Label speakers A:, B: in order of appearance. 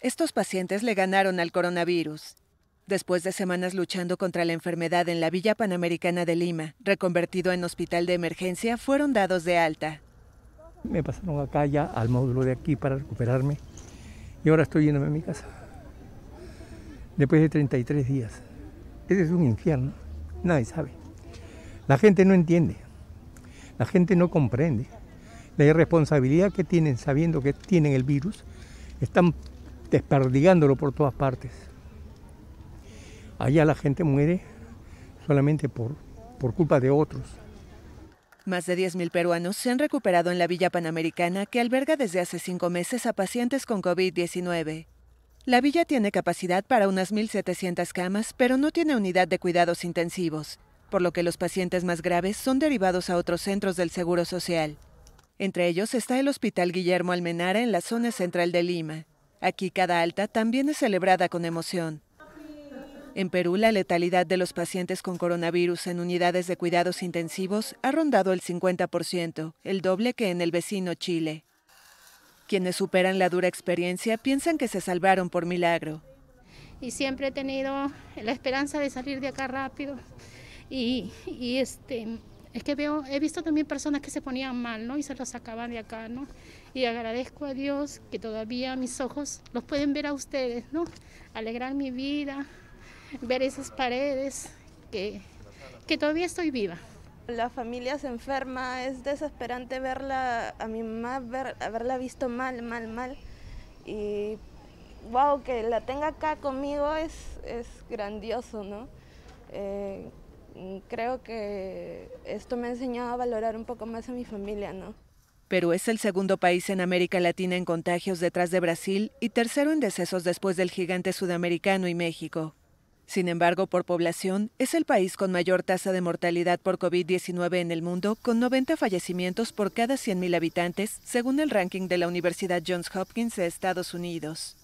A: Estos pacientes le ganaron al coronavirus. Después de semanas luchando contra la enfermedad en la Villa Panamericana de Lima, reconvertido en hospital de emergencia, fueron dados de alta.
B: Me pasaron acá ya al módulo de aquí para recuperarme y ahora estoy yéndome a mi casa. Después de 33 días. Ese es un infierno, nadie sabe. La gente no entiende, la gente no comprende la irresponsabilidad que tienen sabiendo que tienen el virus, están desperdigándolo por todas partes. Allá la gente muere solamente por, por culpa de otros.
A: Más de 10.000 peruanos se han recuperado en la Villa Panamericana que alberga desde hace cinco meses a pacientes con COVID-19. La villa tiene capacidad para unas 1.700 camas, pero no tiene unidad de cuidados intensivos, por lo que los pacientes más graves son derivados a otros centros del Seguro Social. Entre ellos está el Hospital Guillermo Almenara en la zona central de Lima. Aquí cada alta también es celebrada con emoción. En Perú, la letalidad de los pacientes con coronavirus en unidades de cuidados intensivos ha rondado el 50%, el doble que en el vecino Chile. Quienes superan la dura experiencia piensan que se salvaron por milagro.
C: Y siempre he tenido la esperanza de salir de acá rápido. Y, y este, es que veo, he visto también personas que se ponían mal, ¿no? Y se los sacaban de acá, ¿no? Y agradezco a Dios que todavía mis ojos los pueden ver a ustedes, ¿no? Alegrar mi vida, ver esas paredes, que, todavía estoy viva.
D: La familia se enferma, es desesperante verla, a mi mamá ver, haberla visto mal, mal, mal. Y wow, que la tenga acá conmigo es, es grandioso, ¿no? Eh, creo que esto me ha enseñado a valorar un poco más a mi familia, ¿no?
A: Perú es el segundo país en América Latina en contagios detrás de Brasil y tercero en decesos después del gigante sudamericano y México. Sin embargo, por población, es el país con mayor tasa de mortalidad por COVID-19 en el mundo, con 90 fallecimientos por cada 100.000 habitantes, según el ranking de la Universidad Johns Hopkins de Estados Unidos.